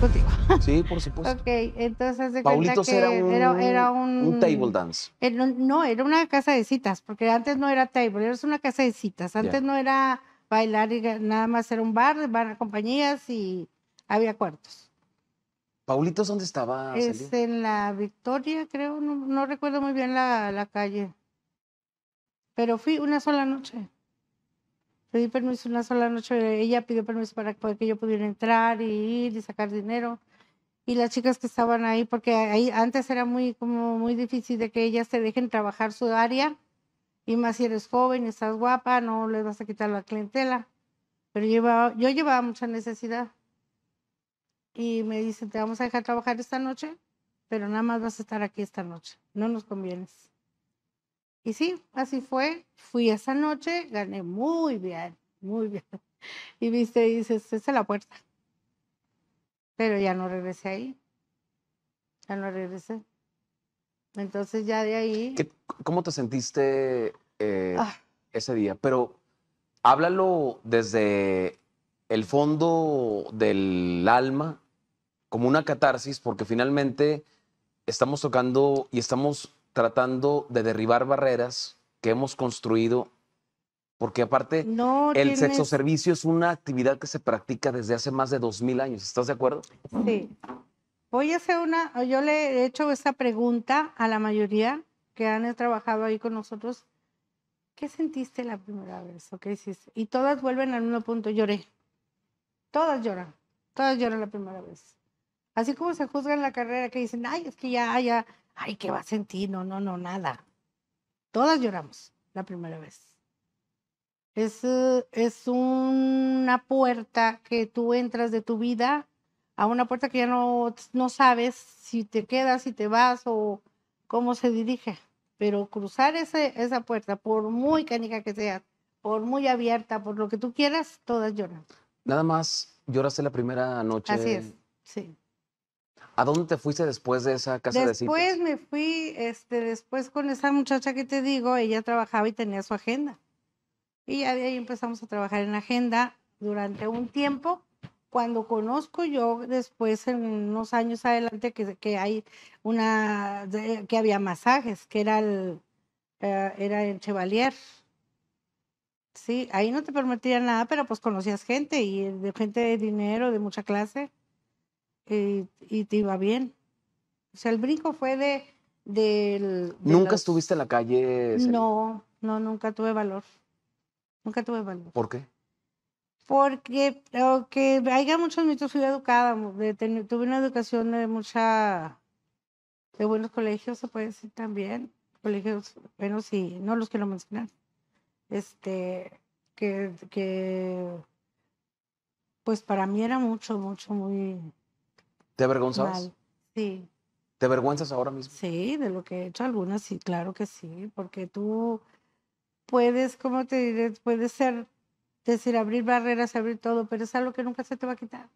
contigo. Sí, por supuesto. ok, entonces de era un, table dance. no, era una casa de citas, porque antes no era table, era una casa de citas. Antes no era bailar, nada más era un bar, bar compañías y había cuartos. ¿Paulitos dónde estaba? Es en la Victoria, creo, no, recuerdo muy bien la calle. Pero fui una sola noche. Pedí permiso una sola noche, ella pidió permiso para que yo pudiera entrar y ir y sacar dinero. Y las chicas que estaban ahí, porque ahí antes era muy, como muy difícil de que ellas te dejen trabajar su área, y más si eres joven, estás guapa, no les vas a quitar la clientela. Pero yo yo llevaba mucha necesidad. Y me dicen, te vamos a dejar trabajar esta noche, pero nada más vas a estar aquí esta noche, no nos convienes. Y sí, así fue. Fui esa noche, gané muy bien, muy bien. Y viste, dices, esa es la puerta. Pero ya no regresé ahí. Ya no regresé. Entonces ya de ahí... ¿Cómo te sentiste eh, ah. ese día? Pero háblalo desde el fondo del alma, como una catarsis, porque finalmente estamos tocando y estamos tratando de derribar barreras que hemos construido, porque aparte el sexo servicio es una actividad que se practica desde hace más de 2.000 años, ¿estás de acuerdo? Sí. Voy a una, yo le he hecho esta pregunta a la mayoría que han trabajado ahí con nosotros. ¿Qué sentiste la primera vez qué Y todas vuelven al mismo punto, lloré. Todas lloran, todas lloran la primera vez. Así como se juzga en la carrera que dicen, ay, es que ya, ya, ay, ¿qué va a sentir? No, no, no, nada. Todas lloramos la primera vez. Eh, es, una puerta que tú entras de tu vida a una puerta que ya no, no sabes si te quedas, si te vas o cómo se dirige. Pero cruzar ese, esa puerta, por muy canica que sea, por muy abierta, por lo que tú quieras, todas lloran. Nada más lloraste la primera noche. Así es, sí. ¿A dónde te fuiste después de esa casa de citas? Después me fui, este, después con esa muchacha que te digo, ella trabajaba y tenía su agenda. Y ahí empezamos a trabajar en agenda durante un tiempo. Cuando conozco yo después, en unos años adelante, que, que hay una, que había masajes, que era, el, eh, era el Chevalier. Sí, ahí no te permitían nada, pero pues conocías gente y de gente de dinero, de mucha clase. Eh, y, te iba bien. O sea, el brinco fue de... Del, ¿Nunca estuviste en la calle? No, no, nunca tuve valor. Nunca tuve valor. ¿Por qué? Porque aunque haya muchos mitos, fui educada, tuve una educación de mucha, de buenos colegios, se puede decir también, colegios buenos y no los quiero mencionar, este, que pues para mí era mucho, mucho, muy, ¿Te avergonzabas? Sí. ¿Te avergüenzas ahora mismo? Sí, de lo que he hecho algunas, sí, claro que sí, porque tú puedes, ¿cómo te diré? Puedes ser, decir, abrir barreras, abrir todo, pero es algo que nunca se te va a quitar.